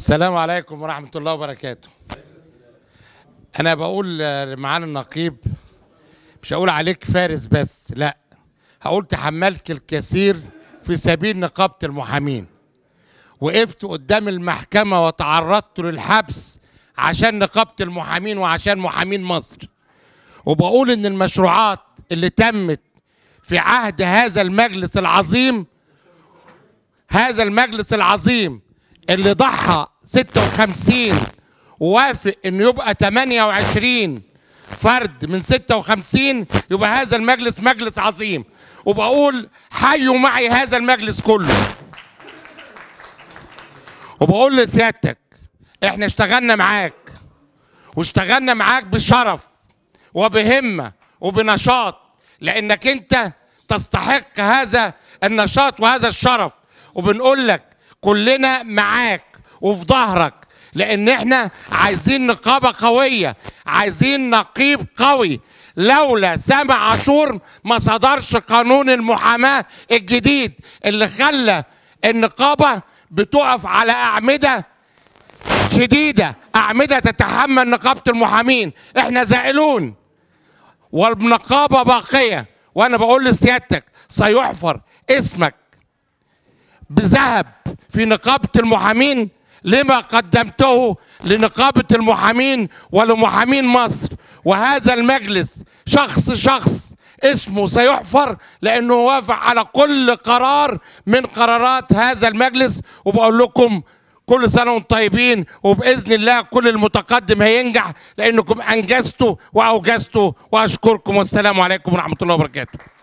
السلام عليكم ورحمة الله وبركاته أنا بقول معانا النقيب مش هقول عليك فارس بس لا هقول تحملت الكثير في سبيل نقابة المحامين وقفت قدام المحكمة وتعرضت للحبس عشان نقابة المحامين وعشان محامين مصر وبقول إن المشروعات اللي تمت في عهد هذا المجلس العظيم هذا المجلس العظيم اللي ضحى 56 ووافق انه يبقى 28 فرد من 56 يبقى هذا المجلس مجلس عظيم وبقول حيوا معي هذا المجلس كله وبقول لسيادتك احنا اشتغلنا معاك واشتغلنا معاك بشرف وبهمه وبنشاط لانك انت تستحق هذا النشاط وهذا الشرف وبنقول لك كلنا معاك وفي ظهرك لان احنا عايزين نقابه قويه عايزين نقيب قوي لولا سامع عاشور ما صدرش قانون المحاماه الجديد اللي خلى النقابه بتقف على اعمده شديده اعمده تتحمل نقابه المحامين احنا زائلون والنقابه باقيه وانا بقول لسيادتك سيحفر اسمك بذهب في نقابة المحامين لما قدمته لنقابة المحامين ولمحامين مصر وهذا المجلس شخص شخص اسمه سيحفر لأنه وافق على كل قرار من قرارات هذا المجلس وبقول لكم كل سنة وانتم طيبين وبإذن الله كل المتقدم هينجح لأنكم أنجزتوا وأوجزتوا وأشكركم والسلام عليكم ورحمة الله وبركاته